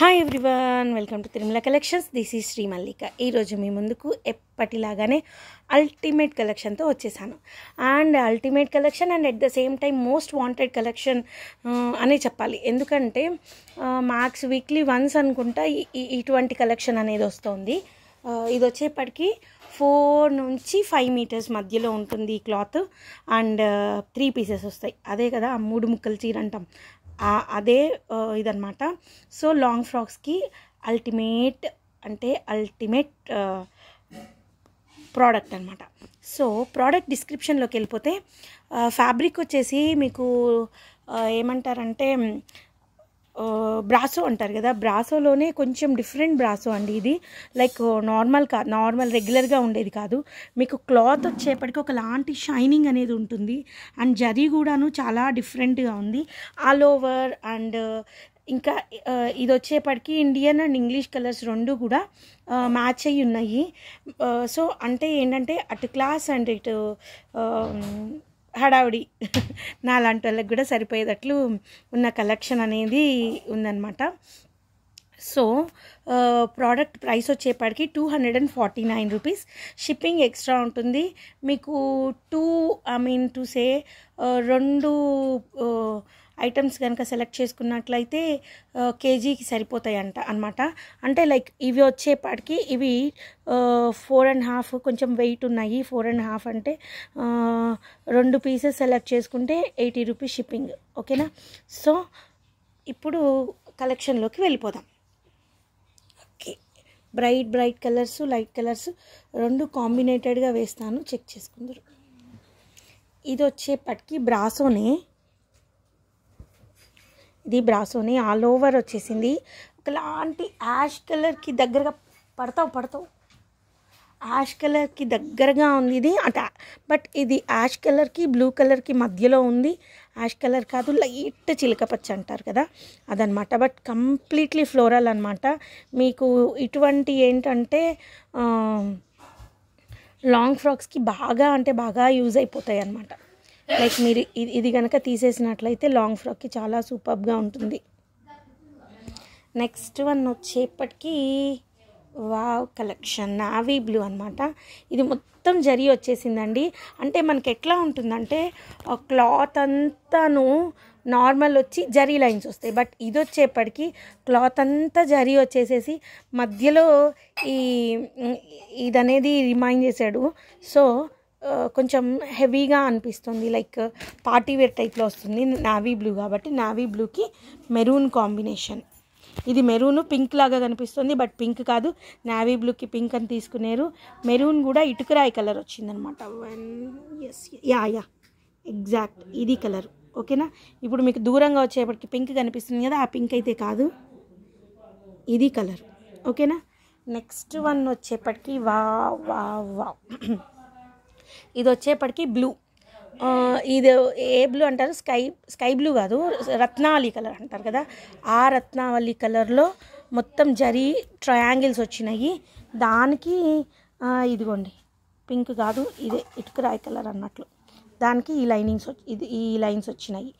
hi everyone welcome to Tirumala collections this ఈ శ్రీ మల్లిక ఈరోజు మీ ముందుకు ఎప్పటిలాగానే అల్టిమేట్ కలెక్షన్తో వచ్చేసాను and ultimate collection and at the same time most wanted collection అనే చెప్పాలి ఎందుకంటే మార్క్స్ వీక్లీ వన్స్ అనుకుంటా ఇటువంటి కలెక్షన్ అనేది వస్తుంది ఇది వచ్చేప్పటికీ ఫోర్ నుంచి ఫైవ్ మీటర్స్ మధ్యలో ఉంటుంది ఈ క్లాత్ అండ్ త్రీ పీసెస్ వస్తాయి అదే కదా మూడు ముక్కలు చీర అంటాం అదే ఇదనమాట సో లాంగ్ ఫ్రాక్స్కి అల్టిమేట్ అంటే అల్టిమేట్ ప్రోడక్ట్ అనమాట సో ప్రోడక్ట్ డిస్క్రిప్షన్లోకి వెళ్ళిపోతే ఫ్యాబ్రిక్ వచ్చేసి మీకు ఏమంటారంటే బ్రాసో అంటారు కదా బ్రాసోలోనే కొంచెం డిఫరెంట్ బ్రాసో అండి ఇది లైక్ నార్మల్ కా నార్మల్ రెగ్యులర్గా ఉండేది కాదు మీకు క్లాత్ వచ్చేప్పటికి ఒకలాంటి షైనింగ్ అనేది ఉంటుంది అండ్ జరీ కూడాను చాలా డిఫరెంట్గా ఉంది ఆల్ ఓవర్ అండ్ ఇంకా ఇది వచ్చేప్పటికి ఇండియన్ అండ్ ఇంగ్లీష్ కలర్స్ రెండు కూడా మ్యాచ్ అయ్యి ఉన్నాయి సో అంటే ఏంటంటే అటు క్లాస్ అండ్ ఇటు హడావుడి నాలాంటి వాళ్ళకి కూడా సరిపోయేటట్లు ఉన్న కలెక్షన్ అనేది ఉందన్నమాట సో ప్రోడక్ట్ ప్రైస్ వచ్చేపాటికి two hundred and forty nine rupees shipping extra ఉంటుంది మీకు to I mean to say రెండు ఐటమ్స్ కనుక సెలెక్ట్ చేసుకున్నట్లయితే కేజీకి సరిపోతాయంట అనమాట అంటే లైక్ ఇవి వచ్చేపాటికి ఇవి ఫోర్ అండ్ హాఫ్ కొంచెం వెయిట్ ఉన్నాయి ఫోర్ అండ్ హాఫ్ అంటే రెండు పీసెస్ సెలెక్ట్ చేసుకుంటే ఎయిటీ రూపీస్ షిప్పింగ్ ఓకేనా సో ఇప్పుడు కలెక్షన్లోకి వెళ్ళిపోదాం okay bright bright colours light colours రెండు కాంబినేటెడ్గా వేస్తాను చెక్ చేసుకుందరు ఇది వచ్చేపటికి బ్రాసోనే ఇది బ్రాసోని ఆల్ ఓవర్ వచ్చేసింది ఒకలాంటి యాష్ కలర్కి దగ్గరగా పడతావు పడతావు యాష్ కలర్కి దగ్గరగా ఉంది ఇది అట బట్ ఇది యాష్ కలర్కి బ్లూ కలర్కి మధ్యలో ఉంది యాష్ కలర్ కాదు లైట్ చిలకపచ్చ అంటారు కదా అదనమాట బట్ కంప్లీట్లీ ఫ్లోరల్ అనమాట మీకు ఇటువంటి ఏంటంటే లాంగ్ ఫ్రాక్స్కి బాగా అంటే బాగా యూజ్ అయిపోతాయి అనమాట లైక్ మీరు ఇది ఇది కనుక తీసేసినట్లయితే లాంగ్ ఫ్రాక్కి చాలా సూపర్గా ఉంటుంది నెక్స్ట్ వన్ వచ్చేప్పటికీ వావ్ కలెక్షన్ నావీ బ్లూ అనమాట ఇది మొత్తం జరీ వచ్చేసిందండి అంటే మనకి ఎట్లా ఉంటుందంటే క్లాత్ అంతాను నార్మల్ వచ్చి జరీ లైన్స్ వస్తాయి బట్ ఇది వచ్చేపటికి క్లాత్ అంతా జరీ వచ్చేసేసి మధ్యలో ఈ ఇదనేది రిమైండ్ చేశాడు సో కొంచెం హెవీగా అనిపిస్తుంది లైక్ పార్టీ వేర్ టైప్లో వస్తుంది నావీ బ్లూ కాబట్టి నావీ బ్లూకి మెరూన్ కాంబినేషన్ ఇది మెరూన్ పింక్ లాగా కనిపిస్తుంది బట్ పింక్ కాదు నావీ బ్లూకి పింక్ అని తీసుకున్నారు మెరూన్ కూడా ఇటుకరాయి కలర్ వచ్చిందనమాట ఎస్ యా యా ఎగ్జాక్ట్ ఇది కలర్ ఓకేనా ఇప్పుడు మీకు దూరంగా వచ్చేప్పటికి పింక్ కనిపిస్తుంది కదా ఆ పింక్ అయితే కాదు ఇది కలర్ ఓకేనా నెక్స్ట్ వన్ వచ్చేప్పటికి వా వా వా ఇది వచ్చేప్పటికి బ్లూ ఇది ఏ బ్లూ అంటారు స్కై స్కై బ్లూ కాదు రత్నావళి కలర్ అంటారు కదా ఆ రత్నావళి కలర్లో మొత్తం జరీ ట్రయాంగిల్స్ వచ్చినాయి దానికి ఇదిగోండి పింక్ కాదు ఇదే ఇటుకరాయి కలర్ అన్నట్లు దానికి ఈ లైనింగ్స్ ఇది ఈ లైన్స్ వచ్చినాయి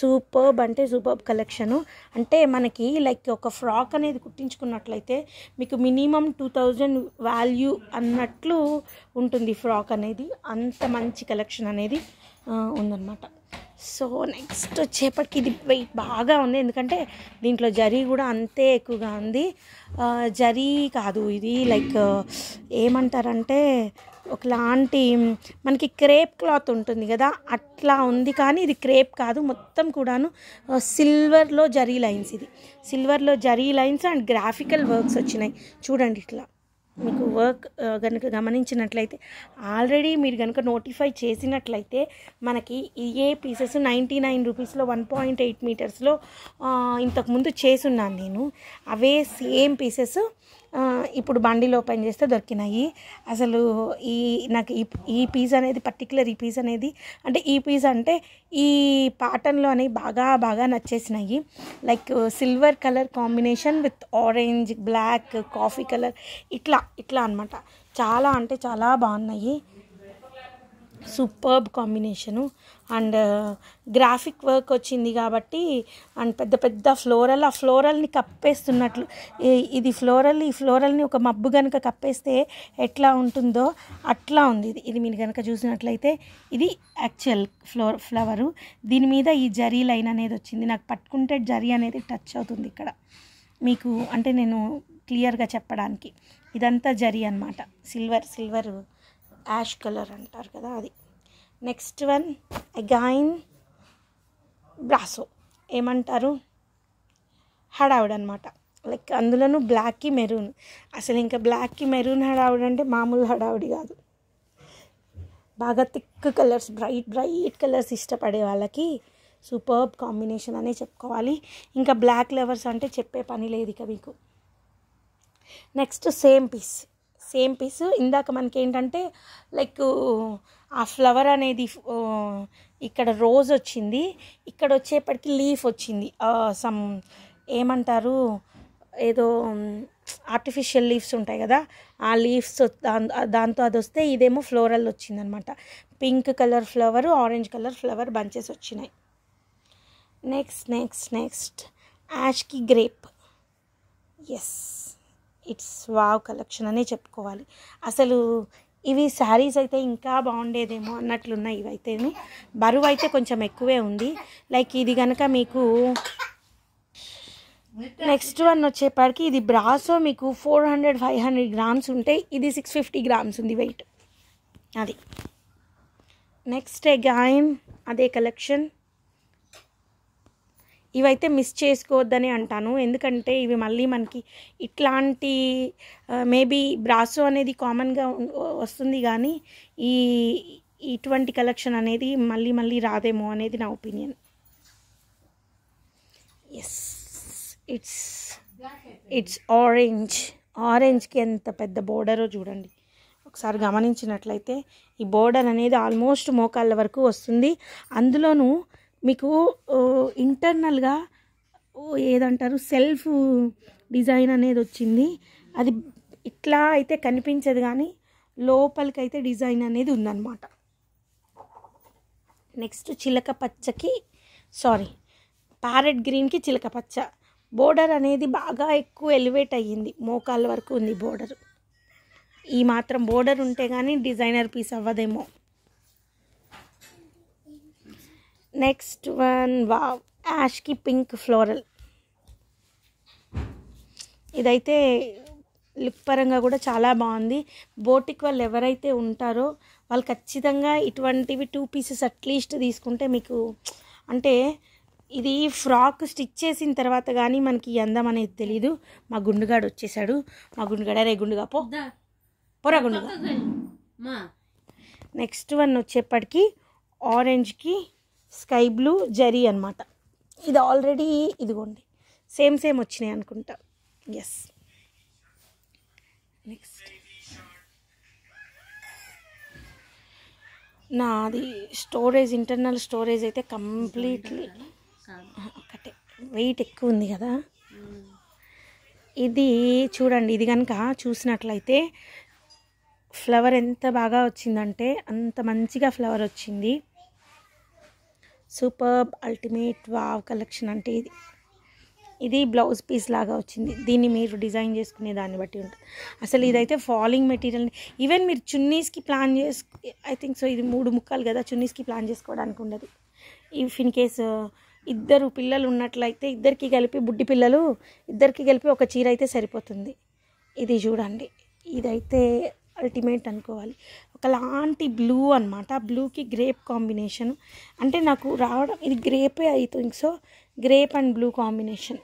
సూపర్బ్ అంటే సూపర్బ్ కలెక్షను అంటే మనకి లైక్ ఒక ఫ్రాక్ అనేది కుట్టించుకున్నట్లయితే మీకు మినిమం టూ థౌజండ్ వాల్యూ అన్నట్లు ఉంటుంది ఫ్రాక్ అనేది అంత మంచి కలెక్షన్ అనేది ఉందన్నమాట సో నెక్స్ట్ వచ్చేపటికి ఇది వెయిట్ బాగా ఉంది ఎందుకంటే దీంట్లో జరీ కూడా అంతే ఎక్కువగా ఉంది జరీ కాదు ఇది లైక్ ఏమంటారంటే ఒకలాంటి మనకి క్రేప్ క్లాత్ ఉంటుంది కదా అట్లా ఉంది కానీ ఇది క్రేప్ కాదు మొత్తం కూడాను సిల్వర్లో జరీ లైన్స్ ఇది సిల్వర్లో zari lines and graphical works వచ్చినాయి చూడండి ఇట్లా మీకు వర్క్ కనుక గమనించినట్లయితే ఆల్రెడీ మీరు కనుక నోటిఫై చేసినట్లయితే మనకి ఏ పీసెస్ నైంటీ నైన్ రూపీస్లో వన్ పాయింట్ ఎయిట్ మీటర్స్లో ఇంతకుముందు చేసున్నాను నేను అవే సేమ్ పీసెస్ ఇప్పుడు బండిలో ఓపెన్ చేస్తే దొరికినాయి అసలు ఈ నాకు ఈ ఈ పీస్ అనేది పర్టికులర్ ఈ పీస్ అనేది అంటే ఈ పీస్ అంటే ఈ ప్యాటర్న్లో అనేవి బాగా బాగా నచ్చేసినాయి like silver colour combination with orange black coffee colour ఇట్లా ఇట్లా అనమాట చాలా అంటే చాలా బాగున్నాయి superb combination and graphic uh, work వచ్చింది కాబట్టి అండ్ పెద్ద పెద్ద ఫ్లోరల్ ఆ ఫ్లోరల్ని కప్పేస్తున్నట్లు ఇది ఫ్లోరల్ ఈ ఫ్లోరల్ని ఒక మబ్బు కనుక కప్పేస్తే ఎట్లా ఉంటుందో అట్లా ఉంది ఇది ఇది మీరు కనుక చూసినట్లయితే ఇది యాక్చువల్ ఫ్లోర్ ఫ్లవరు దీని మీద ఈ జరీ లైన్ అనేది వచ్చింది నాకు పట్టుకుంటే జరీ అనేది టచ్ అవుతుంది ఇక్కడ మీకు అంటే నేను క్లియర్గా చెప్పడానికి ఇదంతా జరీ అనమాట సిల్వర్ సిల్వర్ యాష్ కలర్ అంటారు కదా అది నెక్స్ట్ వన్ అగైన్ బ్రాసో ఏమంటారు హడావుడ్ అనమాట లైక్ అందులోనూ బ్లాక్కి మెరూన్ అసలు ఇంకా బ్లాక్కి మెరూన్ హడావుడ్ అంటే మామూలు హడావుడి కాదు బాగా thick colours bright bright colours ఇష్టపడే వాళ్ళకి సూపర్బ్ కాంబినేషన్ అనే చెప్పుకోవాలి ఇంకా బ్లాక్ లెవర్స్ అంటే చెప్పే పని లేదు ఇక మీకు next same piece same piece ఇందాక మనకి ఏంటంటే లైక్ ఆ ఫ్లవర్ అనేది ఇక్కడ రోజ్ వచ్చింది ఇక్కడ వచ్చేప్పటికి లీఫ్ వచ్చింది సమ్ ఏమంటారు ఏదో ఆర్టిఫిషియల్ లీవ్స్ ఉంటాయి కదా ఆ లీవ్స్ దాంతో అది వస్తే ఇదేమో ఫ్లోరల్ వచ్చిందనమాట pink colour flower orange colour flower bunches వచ్చినాయి నెక్స్ట్ నెక్స్ట్ నెక్స్ట్ యాష్కి grape yes it's wow collection అనే చెప్పుకోవాలి అసలు ఇవి శారీస్ అయితే ఇంకా బాగుండేదేమో అన్నట్లున్నాయి ఇవైతే బరువు అయితే కొంచెం ఎక్కువే ఉంది లైక్ ఇది కనుక మీకు నెక్స్ట్ వన్ వచ్చేప్పటికి ఇది బ్రాసో మీకు four hundred five hundred grams ఉంటాయి ఇది సిక్స్ ఫిఫ్టీ గ్రామ్స్ ఉంది వెయిట్ అది నెక్స్ట్ అగైన్ అదే కలెక్షన్ ఇవైతే మిస్ చేసుకోవద్దని అంటాను ఎందుకంటే ఇవి మళ్ళీ మనకి ఇట్లాంటి మేబీ బ్రాసో అనేది కామన్గా వస్తుంది కానీ ఈ ఇటువంటి కలెక్షన్ అనేది మళ్ళీ మళ్ళీ రాదేమో అనేది నా opinion yes it's it's orange ఆరెంజ్కి ఎంత పెద్ద బోర్డరో చూడండి ఒకసారి గమనించినట్లయితే ఈ బోర్డర్ అనేది ఆల్మోస్ట్ మోకాళ్ళ వరకు వస్తుంది అందులోనూ మీకు ఇంటర్నల్గా ఏదంటారు సెల్ఫ్ డిజైన్ అనేది వచ్చింది అది ఇట్లా అయితే కనిపించదు కానీ లోపలికైతే డిజైన్ అనేది ఉందన్నమాట నెక్స్ట్ చిలక పచ్చకి సారీ ప్యారెట్ గ్రీన్కి చిలక పచ్చ బోర్డర్ అనేది బాగా ఎక్కువ ఎలివేట్ అయ్యింది మోకాల వరకు ఉంది బోర్డర్ ఈ మాత్రం బోర్డర్ ఉంటే కానీ డిజైనర్ పీస్ అవ్వదేమో నెక్స్ట్ వన్ వావ్ యాష్కి పింక్ ఫ్లోరల్ ఇదైతే లుక్ పరంగా కూడా చాలా బాగుంది బోటిక్ వాళ్ళు ఎవరైతే ఉంటారో వాళ్ళు ఖచ్చితంగా ఇటువంటివి టూ పీసెస్ అట్లీస్ట్ తీసుకుంటే మీకు అంటే ఇది ఫ్రాక్ స్టిచ్ చేసిన తర్వాత కానీ మనకి అందం అనేది తెలీదు మా గుండుగాడు వచ్చేసాడు మా గుండుగాడ రే గుండుగా పో పోరా గుండుగా నెక్స్ట్ వన్ వచ్చేప్పటికి ఆరెంజ్కి స్కై బ్లూ జరీ అనమాట ఇది ఆల్రెడీ ఇదిగోండి సేమ్ సేమ్ వచ్చినాయి అనుకుంటా ఎస్ నెక్స్ట్ నాది స్టోరేజ్ ఇంటర్నల్ స్టోరేజ్ అయితే కంప్లీట్లీ ఒకటే వెయిట్ ఎక్కువ ఉంది కదా ఇది చూడండి ఇది కనుక చూసినట్లయితే ఫ్లవర్ ఎంత బాగా వచ్చిందంటే అంత మంచిగా ఫ్లవర్ వచ్చింది సూపర్బ్ అల్టిమేట్ వావ్ కలెక్షన్ అంటే ఇది ఇది బ్లౌజ్ పీస్ లాగా వచ్చింది దీన్ని మీరు డిజైన్ చేసుకునే దాన్ని బట్టి ఉంటుంది అసలు ఇదైతే ఫాలింగ్ మెటీరియల్ ఈవెన్ మీరు చున్నీస్కి ప్లాన్ చేసు ఐ థింక్ సో ఇది మూడు ముక్కలు కదా చున్నీస్కి ప్లాన్ చేసుకోవడానికి ఉండదు ఇఫ్ ఇన్ కేస్ ఇద్దరు పిల్లలు ఉన్నట్లయితే ఇద్దరికి కలిపి బుడ్డి పిల్లలు ఇద్దరికి కలిపి ఒక చీర అయితే సరిపోతుంది ఇది చూడండి ఇదైతే అల్టిమేట్ అనుకోవాలి ఒకలాంటి బ్లూ అనమాట బ్లూకి గ్రేప్ కాంబినేషన్ అంటే నాకు రావడం ఇది గ్రేపే I think so grape and blue combination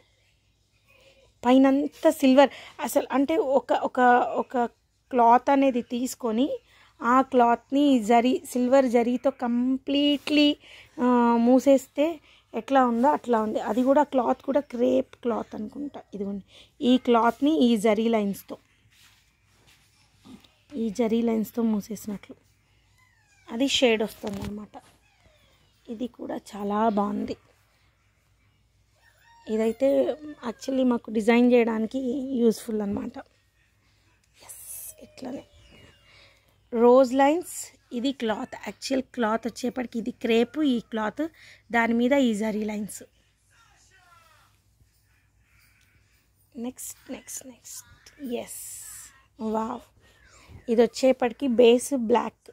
పైనంతా సిల్వర్ అసలు అంటే ఒక ఒక ఒక క్లాత్ అనేది తీసుకొని ఆ క్లాత్ని జరీ సిల్వర్ జరీతో కంప్లీట్లీ మూసేస్తే ఎట్లా ఉందో అట్లా ఉంది అది కూడా క్లాత్ కూడా క్రేప్ క్లాత్ అనుకుంటా ఇదిగోండి ఈ క్లాత్ని ఈ జరీ లైన్స్తో ఈ జరీ లైన్స్తో మూసేసినట్లు అది షేడ్ వస్తుంది అనమాట ఇది కూడా చాలా బాగుంది ఇదైతే యాక్చువల్లీ మాకు డిజైన్ చేయడానికి యూస్ఫుల్ అనమాట ఎస్ ఇట్లానే రోజ్ లైన్స్ ఇది క్లాత్ యాక్చువల్ క్లాత్ వచ్చేప్పటికి ఇది క్రేపు ఈ క్లాత్ దాని మీద ఈ zari lines next next next yes wow ఇది వచ్చేపటికి base black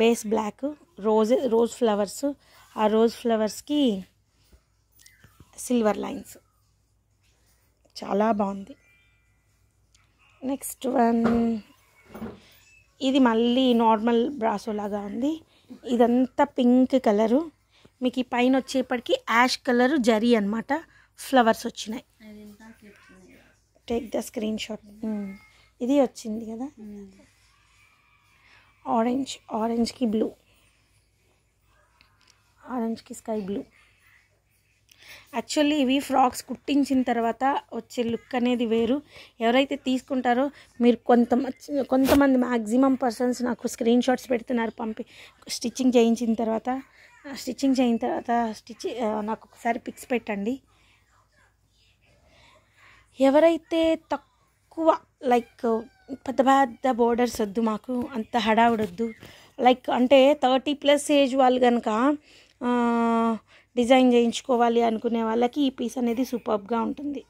base black rose rose flowers ఆ రోజ్ ఫ్లవర్స్కి సిల్వర్ లైన్స్ చాలా బాగుంది నెక్స్ట్ వన్ ఇది మళ్ళీ నార్మల్ బ్రాసో లాగా ఉంది ఇదంతా పింక్ కలరు మీకు ఈ పైన వచ్చేప్పటికి యాష్ కలరు జరీ అనమాట ఫ్లవర్స్ వచ్చినాయి టేక్ ద స్క్రీన్ షాట్ ఇది వచ్చింది కదా ఆరెంజ్ ఆరెంజ్కి బ్లూ ఆరెంజ్కి స్కై బ్లూ యాక్చువల్లీ ఇవి ఫ్రాక్స్ కుట్టించిన తర్వాత వచ్చే లుక్ అనేది వేరు ఎవరైతే తీసుకుంటారో మీరు కొంత కొంతమంది మ్యాక్సిమం పర్సన్స్ నాకు స్క్రీన్ షాట్స్ పెడుతున్నారు పంపి స్టిచ్చింగ్ చేయించిన తర్వాత స్టిచ్చింగ్ చేయిన తర్వాత స్టిచ్ నాకు ఒకసారి పిక్స్ పెట్టండి ఎవరైతే తక్కువ ఎక్కువ లైక్ పెద్ద పెద్ద బోర్డర్స్ వద్దు మాకు అంత హడావుడొద్దు లైక్ అంటే థర్టీ ప్లస్ ఏజ్ వాళ్ళు కనుక డిజైన్ చేయించుకోవాలి అనుకునే వాళ్ళకి ఈ పీస్ అనేది సూపర్గా ఉంటుంది